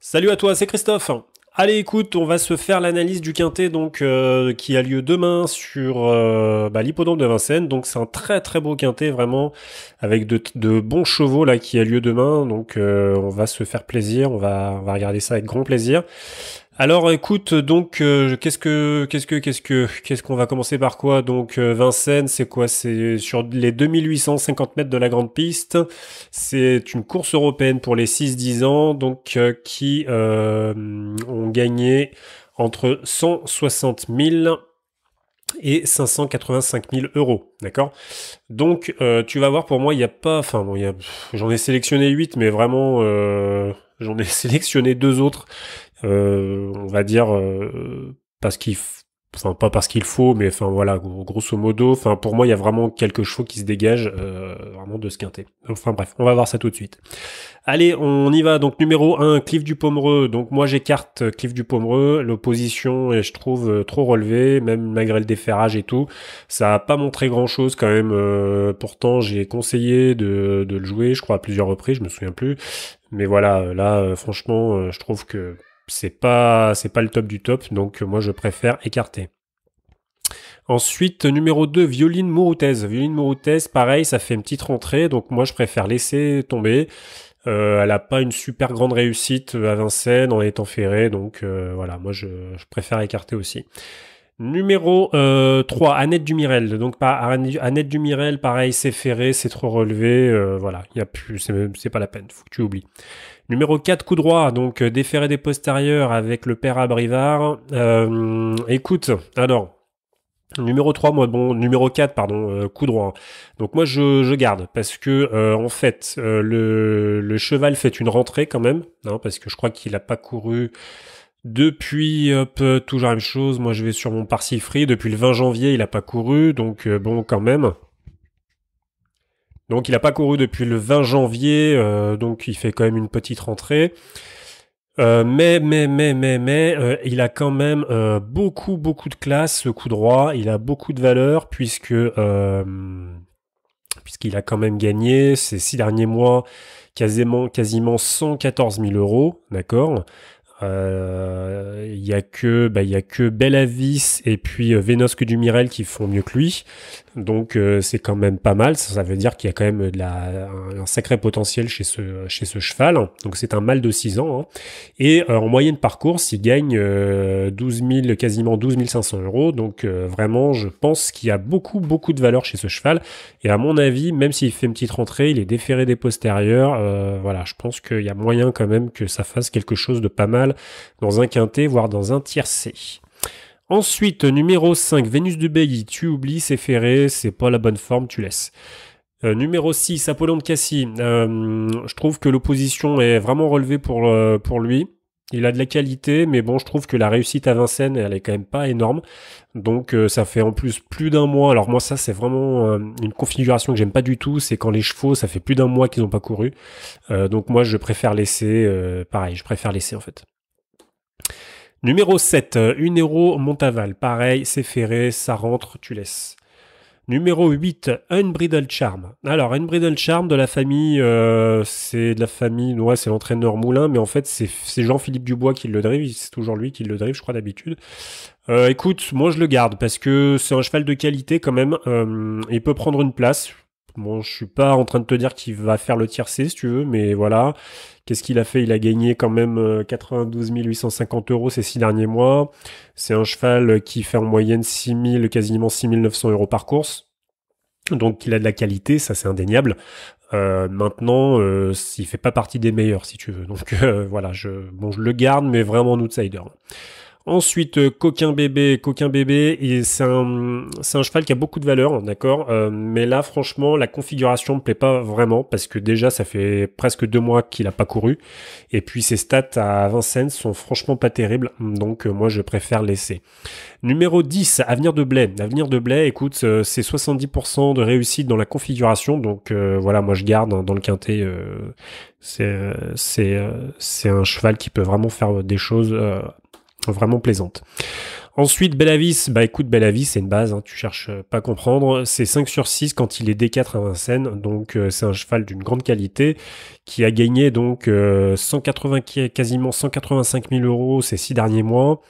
Salut à toi, c'est Christophe. Allez, écoute, on va se faire l'analyse du quintet donc euh, qui a lieu demain sur euh, bah, l'hippodrome de Vincennes. Donc c'est un très très beau quintet vraiment avec de, bons chevaux là qui a lieu demain. Donc euh, on va se faire plaisir, on va, on va regarder ça avec grand plaisir. Alors écoute, donc euh, qu'est-ce que qu'est-ce que qu'est-ce que qu'est-ce qu'on va commencer par quoi Donc euh, Vincennes, c'est quoi C'est sur les 2850 mètres de la grande piste. C'est une course européenne pour les 6-10 ans, donc euh, qui ont gagné entre 160 000 et 585 000 euros, d'accord Donc tu vas voir, pour moi, il n'y a pas, enfin bon, j'en ai sélectionné 8, mais vraiment, j'en ai sélectionné deux autres euh, on va dire euh, parce qu'il pas parce qu'il faut mais enfin voilà grosso modo enfin pour moi il y a vraiment quelque chose qui se dégage euh, vraiment de ce quintet enfin bref on va voir ça tout de suite allez on y va donc numéro 1 Cliff du Pomereux donc moi j'écarte Cliff du Pomereux l'opposition est je trouve trop relevée même malgré le déferrage et tout ça a pas montré grand chose quand même pourtant j'ai conseillé de, de le jouer je crois à plusieurs reprises je me souviens plus mais voilà là franchement je trouve que c'est pas c'est pas le top du top, donc moi je préfère écarter. Ensuite, numéro 2, Violine Mouroutaise. Violine Mouroutaise, pareil, ça fait une petite rentrée, donc moi je préfère laisser tomber. Euh, elle a pas une super grande réussite à Vincennes en étant ferré donc euh, voilà, moi je, préfère écarter aussi. Numéro 3, euh, Annette Dumirel. Donc pas Annette Dumirel, pareil, c'est ferré, c'est trop relevé, euh, voilà, il y a plus, c'est pas la peine, faut que tu oublies. Numéro 4, coup droit, donc euh, des postérieurs avec le père Abrivard. Euh, écoute, alors, Numéro 3, moi, bon, numéro 4, pardon, coup droit. Donc moi, je, je garde parce que, en fait, le, le, cheval fait une rentrée quand même, hein, parce que je crois qu'il n'a pas couru depuis, hop, toujours la même chose. Moi, je vais sur mon parcel Depuis le 20 janvier, il n'a pas couru. Donc, euh, bon, quand même. Donc, il n'a pas couru depuis le 20 janvier. Euh, donc, il fait quand même une petite rentrée. Euh, mais, mais, mais, mais, mais, il a quand même beaucoup, beaucoup de classe, le coup droit. Il a beaucoup de valeur puisque puisqu'il a quand même gagné ces six derniers mois quasiment, quasiment 114 000 euros, d'accord il euh, y a que il bah, y a que Belavis et puis euh, Vénosque du Mirel qui font mieux que lui. Donc euh, c'est quand même pas mal. Ça, veut dire qu'il y a quand même de la, un, sacré potentiel chez ce chez ce cheval. Donc c'est un mâle de 6 ans. Hein. Et en moyenne parcours il gagne 12 000 quasiment 12 500 euros. Donc vraiment, je pense qu'il y a beaucoup beaucoup de valeur chez ce cheval. Et à mon avis, même s'il fait une petite rentrée, il est déféré des postérieurs. voilà, je pense qu'il y a moyen quand même que ça fasse quelque chose de pas mal dans un quintet, voire dans un tiercé. Ensuite, numéro 5, Vénus de Bailly. Tu oublies, c'est ferré, c'est pas la bonne forme, tu laisses. Euh, numéro 6, Apollon de Cassis, euh, je trouve que l'opposition est vraiment relevée pour, euh, pour lui. Il a de la qualité, mais bon, je trouve que la réussite à Vincennes, elle est quand même pas énorme. Donc ça fait en plus plus d'un mois. Alors moi, ça c'est vraiment une configuration que j'aime pas du tout. C'est quand les chevaux, ça fait plus d'un mois qu'ils n'ont pas couru. donc moi, je préfère laisser. pareil, je préfère laisser en fait. Numéro 7, euh, Unero Montaval. Pareil, c'est ferré, ça rentre, tu laisses. Numéro 8, Unbridled Charm. Alors, Unbridled Charm de la famille, euh, c'est de la famille, ouais, c'est l'entraîneur Moulin, mais en fait, c'est Jean-Philippe Dubois qui le drive, c'est toujours lui qui le drive, je crois, d'habitude. Euh, écoute, moi, je le garde parce que c'est un cheval de qualité quand même, il peut prendre une place, Bon, je suis pas en train de te dire qu'il va faire le tiercé, si tu veux, mais voilà. Qu'est-ce qu'il a fait Il a gagné quand même 92 euh, 850 euros ces six derniers mois. C'est un cheval qui fait en moyenne 6 quasiment 6 900 euros par course. Donc il a de la qualité, ça c'est indéniable. Euh, maintenant, euh, il ne fait pas partie des meilleurs, si tu veux. Donc voilà, je, bon, je le garde, mais vraiment un outsider. Ensuite, euh, Coquin Bébé. Coquin Bébé, c'est un, cheval qui a beaucoup de valeur, hein, d'accord euh, Mais là, franchement, la configuration me plaît pas vraiment parce que déjà, ça fait presque deux mois qu'il n'a pas couru. Et puis, ses stats à Vincennes sont franchement pas terribles. Donc, euh, moi, je préfère laisser. Numéro 10, Avenir de Blé. Avenir de Blé, écoute, c'est 70% de réussite dans la configuration. Donc, voilà, moi, je garde hein, dans le quintet. c'est un cheval qui peut vraiment faire des choses vraiment plaisante. Ensuite, Belavis, bah écoute, Belavis, c'est une base, hein, tu cherches euh, pas à comprendre. C'est 5 sur 6 quand il est D4 à Vincennes, donc euh, c'est un cheval d'une grande qualité qui a gagné donc 180, euh, quasiment 185 000 euros ces 6 derniers mois.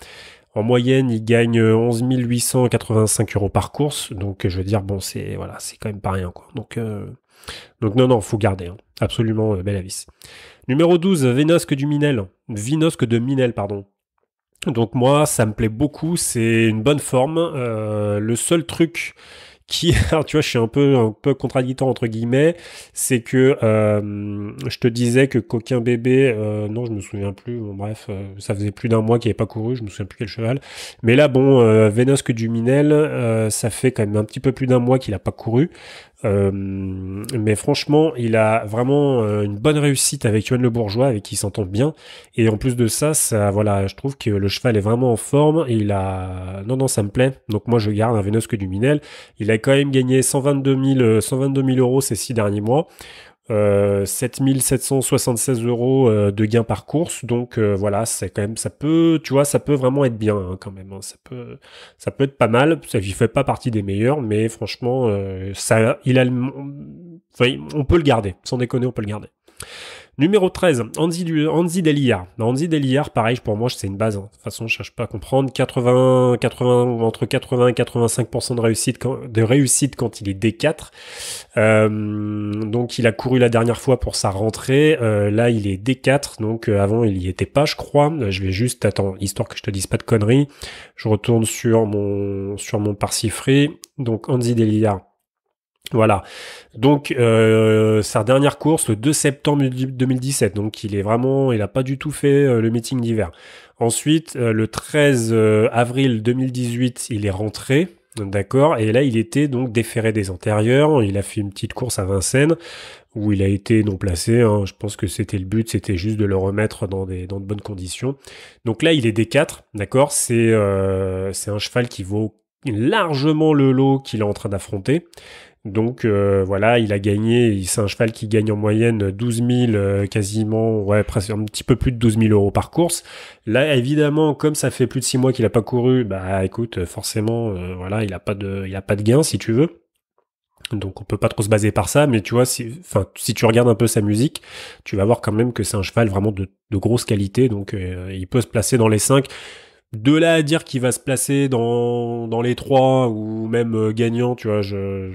En moyenne, il gagne 11 885 euros par course, donc je veux dire, bon, c'est voilà, c'est quand même pas rien, quoi. Donc, donc non, non, faut garder, hein. absolument Belavis. Numéro 12, Vinosque du Minel, Vinosque de Minel, pardon. Donc moi, ça me plaît beaucoup, c'est une bonne forme. Euh, le seul truc qui, alors tu vois, je suis un peu un peu contradictoire entre guillemets, c'est que euh, je te disais que coquin bébé, euh, non, je me souviens plus. bref, ça faisait plus d'un mois qu'il n'avait pas couru, je me souviens plus quel cheval. Mais là, bon, euh, Vénosque du Minel, ça fait quand même un petit peu plus d'un mois qu'il n'a pas couru. Euh, mais franchement, il a vraiment euh, une bonne réussite avec Yohan Le Bourgeois, avec qui il s'entend bien. Et en plus de ça, ça, voilà, je trouve que le cheval est vraiment en forme. Et il a, non, non, ça me plaît. Donc moi, je garde un Vénus du Minel. Il a quand même gagné 122 000, 122 000 euros ces six derniers mois. 7776 euh, euros euh, de gains par course. Donc euh, voilà, c'est quand même, ça peut, tu vois, ça peut vraiment être bien hein, quand même. Hein. ça peut, ça peut être pas mal. Ça ne fait pas partie des meilleurs, mais franchement, ça, il a, on peut le garder. Sans déconner, on peut le garder. Numéro 13, Andy delia Andy bah, Anzi pareil, pour moi, c'est une base. Hein. De toute façon, je ne cherche pas à comprendre. 80, 80, entre 80 et 85% de réussite, quand, de réussite quand il est D4. Euh, donc, il a couru la dernière fois pour sa rentrée. Euh, là, il est D4. Donc, euh, avant, il y était pas, je crois. Je vais juste, attends, histoire que je te dise pas de conneries. Je retourne sur mon, sur mon Parsifré. Donc, Andy Delia. Voilà. Donc euh, sa dernière course le 2 septembre 2017. Donc il est vraiment, il n'a pas du tout fait euh, le meeting d'hiver. Ensuite, euh, le 13 avril 2018, il est rentré. D'accord. Et là, il était donc déféré des antérieurs. Il a fait une petite course à Vincennes où il a été non placé. Hein. Je pense que c'était le but, c'était juste de le remettre dans, des, dans de bonnes conditions. Donc là, il est D4. D'accord. C'est un cheval qui vaut largement le lot qu'il est en train d'affronter. Donc euh, voilà, il a gagné, c'est un cheval qui gagne en moyenne 12 000, euh, quasiment, ouais, presque un petit peu plus de 12 000 euros par course. Là, évidemment, comme ça fait plus de 6 mois qu'il a pas couru, bah écoute, forcément, euh, voilà, il a pas de, il a pas de gain si tu veux. Donc on peut pas trop se baser par ça, mais tu vois, si, si tu regardes un peu sa musique, tu vas voir quand même que c'est un cheval vraiment de, de grosse qualité, donc il peut se placer dans les 5. De là à dire qu'il va se placer dans, dans les 3, ou même gagnant, tu vois, je,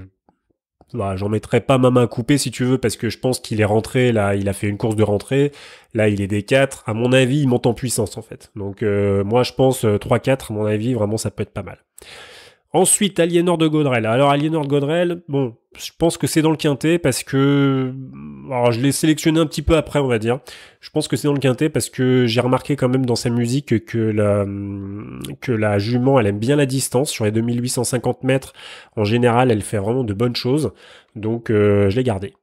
bah, j'en mettrai pas ma main coupée si tu veux parce que je pense qu'il est rentré là, il a fait une course de rentrée, là il est des 4, à mon avis il monte en puissance en fait. Donc euh, moi je pense 3-4 euh, à mon avis vraiment ça peut être pas mal. Ensuite, Aliénor de Godrel. Alors, Aliénor de Godrel, bon, je pense que c'est dans le quintet parce que. Alors, je l'ai sélectionné un petit peu après, on va dire. Je pense que c'est dans le quintet parce que j'ai remarqué quand même dans sa musique que la, que la jument, elle aime bien la distance. Sur les 2850 mètres, en général, elle fait vraiment de bonnes choses. Donc, euh, je l'ai gardé.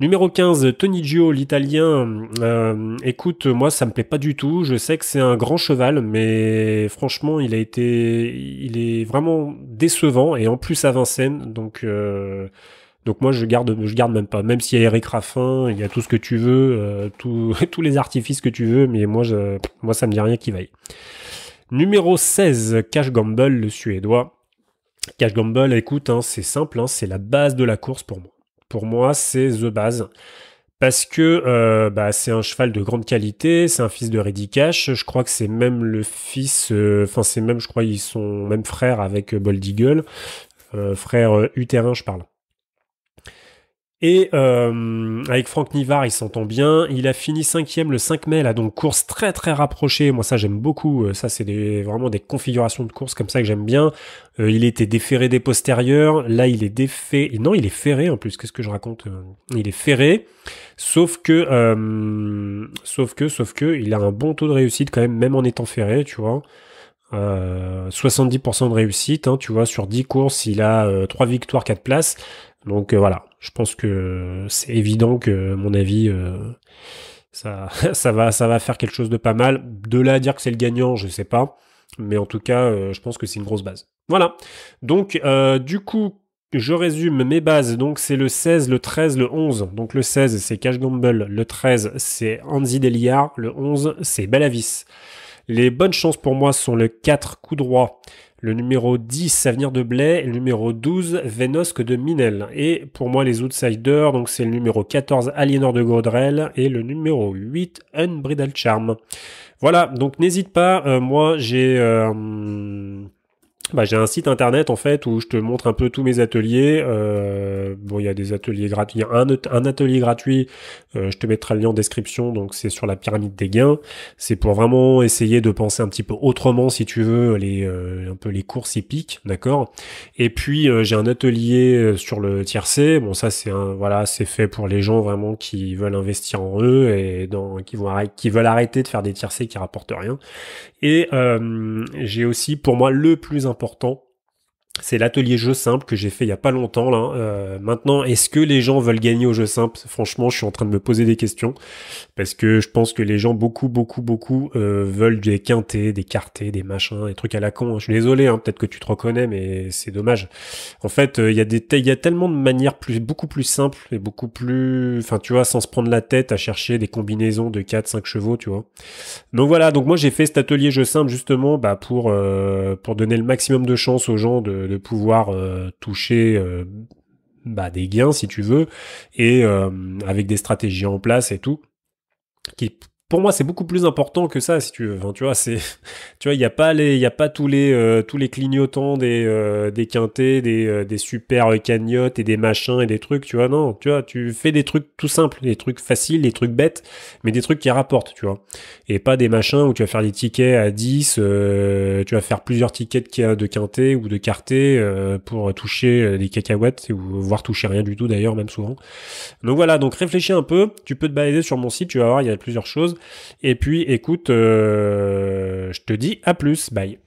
Numéro 15, Tony Gio, l'italien. Euh, écoute, moi, ça me plaît pas du tout. Je sais que c'est un grand cheval, mais franchement, il a été, il est vraiment décevant et en plus à Vincennes. Donc, euh, donc moi, je garde, je garde même pas. Même s'il y a Eric Raffin, il y a tout ce que tu veux, euh, tout, tous les artifices que tu veux, mais moi, je, moi, ça me dit rien qui vaille. Numéro 16, Cash Gamble, le suédois. Cash Gamble, écoute, hein, c'est simple, hein, c'est la base de la course pour moi pour moi, c'est The Base. Parce que euh, bah, c'est un cheval de grande qualité, c'est un fils de Reddy Cash. Je crois que c'est même le fils, euh, enfin, c'est même, je crois, ils sont même frères avec Bold Eagle. Euh, frère utérin, je parle. Et euh, avec Franck Nivard, il s'entend bien. Il a fini cinquième le 5 mai, là, donc course très très rapprochée. Moi, ça j'aime beaucoup. Euh, ça, c'est vraiment des configurations de course comme ça que j'aime bien. Euh, il était déferré des postérieurs. Là, il est défait. Non, il est ferré en plus. Qu'est-ce que je raconte Il est ferré. Sauf que, sauf que, sauf que, il a un bon taux de réussite quand même, même en étant ferré, tu vois. 70% de réussite, hein, tu vois, sur 10 courses, il a 3 victoires, 4 places. Donc voilà, je pense que c'est évident que, à mon avis, euh, ça, va, ça va faire quelque chose de pas mal. De là à dire que c'est le gagnant, je ne sais pas. Mais en tout cas, euh, je pense que c'est une grosse base. Voilà. Donc, euh, du coup, je résume mes bases. Donc, c'est le 16, le 13, le 11. Donc, le 16, c'est Cash Gamble. Le 13, c'est Andy Deliard. Le 11, c'est Balavis. Les bonnes chances pour moi sont le 4, coup droit le numéro 10 Avenir de Blais. le numéro 12 Venosque de Minel. Et pour moi les outsiders, donc c'est le numéro 14 Aliénor de Gaudrel et le numéro 8 Unbridal Charm. Voilà, donc n'hésite pas, euh, moi j'ai... Euh, bah, j'ai un site internet en fait où je te montre un peu tous mes ateliers. Euh, bon, il y a des ateliers gratuits, il y a un, atelier gratuit. Euh, je te mettrai le lien en description. Donc c'est sur la pyramide des gains. C'est pour vraiment essayer de penser un petit peu autrement, si tu veux, les euh, un peu les courses épiques, d'accord. Et puis j'ai un atelier sur le tiercé. Bon, ça c'est un voilà, c'est fait pour les gens vraiment qui veulent investir en eux et dans qui vont qui veulent arrêter de faire des tiercés qui rapportent rien. Et euh, j'ai aussi pour moi le plus important, c'est l'atelier jeu simple que j'ai fait il y a pas longtemps là. Euh, maintenant, est-ce que les gens veulent gagner au jeu simple Franchement, je suis en train de me poser des questions parce que je pense que les gens beaucoup, beaucoup, beaucoup euh, veulent des quintés, des quartés, des machins, des trucs à la con. Hein. Je suis désolé, hein, peut-être que tu te reconnais, mais c'est dommage. En fait, euh, il y a il y a tellement de manières plus, beaucoup plus simples et beaucoup plus, enfin, tu vois, sans se prendre la tête à chercher des combinaisons de 4, 5 chevaux, tu vois. Donc voilà. Donc moi, j'ai fait cet atelier jeu simple justement, bah pour pour donner le maximum de chance aux gens de de pouvoir euh, toucher euh, bah, des gains si tu veux et euh, avec des stratégies en place et tout qui pour moi, c'est beaucoup plus important que ça, si tu veux. tu vois, c'est, tu vois, il n'y a pas les, il a pas tous les, euh, tous les clignotants des, euh, des quintés, euh, des, super cagnottes et des machins et des trucs, tu vois. Non, tu vois, tu fais des trucs tout simples, des trucs faciles, des trucs bêtes, mais des trucs qui rapportent, tu vois. Et pas des machins où tu vas faire des tickets à 10, tu vas faire plusieurs tickets de quinté ou de quartés pour toucher des cacahuètes voire toucher rien du tout d'ailleurs, même souvent. Donc voilà, donc réfléchis un peu. Tu peux te balader sur mon site, tu vas voir, il y a plusieurs choses. Et puis écoute, euh, je te dis à plus, bye.